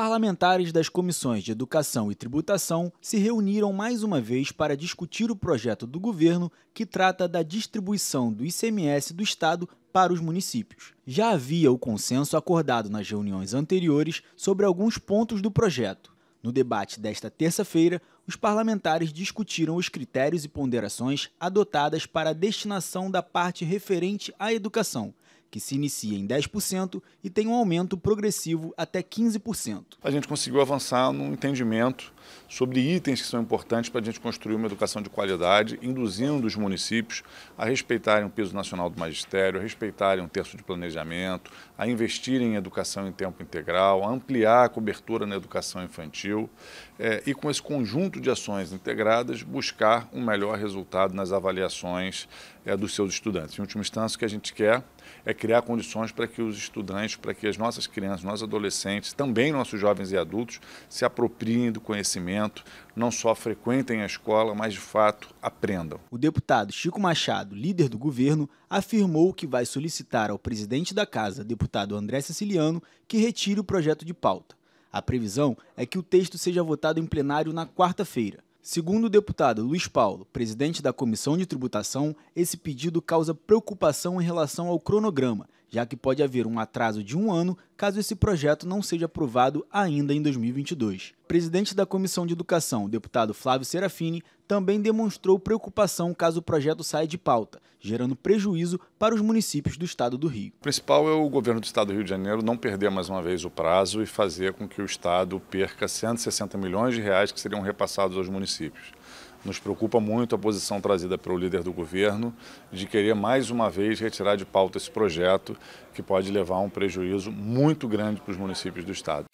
Parlamentares das comissões de Educação e Tributação se reuniram mais uma vez para discutir o projeto do governo que trata da distribuição do ICMS do Estado para os municípios. Já havia o consenso acordado nas reuniões anteriores sobre alguns pontos do projeto. No debate desta terça-feira, os parlamentares discutiram os critérios e ponderações adotadas para a destinação da parte referente à educação que se inicia em 10% e tem um aumento progressivo até 15%. A gente conseguiu avançar num entendimento sobre itens que são importantes para a gente construir uma educação de qualidade, induzindo os municípios a respeitarem o peso nacional do magistério, a respeitarem um terço de planejamento, a investirem em educação em tempo integral, a ampliar a cobertura na educação infantil é, e, com esse conjunto de ações integradas, buscar um melhor resultado nas avaliações é, dos seus estudantes. Em última instância, o que a gente quer é criar condições para que os estudantes, para que as nossas crianças, nossos adolescentes, também nossos jovens e adultos se apropriem do conhecimento conhecimento, não só frequentem a escola, mas de fato aprendam. O deputado Chico Machado, líder do governo, afirmou que vai solicitar ao presidente da casa, deputado André Siciliano, que retire o projeto de pauta. A previsão é que o texto seja votado em plenário na quarta-feira. Segundo o deputado Luiz Paulo, presidente da Comissão de Tributação, esse pedido causa preocupação em relação ao cronograma, já que pode haver um atraso de um ano caso esse projeto não seja aprovado ainda em 2022. presidente da Comissão de Educação, deputado Flávio Serafini, também demonstrou preocupação caso o projeto saia de pauta, gerando prejuízo para os municípios do estado do Rio. O principal é o governo do estado do Rio de Janeiro não perder mais uma vez o prazo e fazer com que o estado perca 160 milhões de reais que seriam repassados aos municípios. Nos preocupa muito a posição trazida pelo líder do governo de querer mais uma vez retirar de pauta esse projeto, que pode levar a um prejuízo muito grande para os municípios do estado.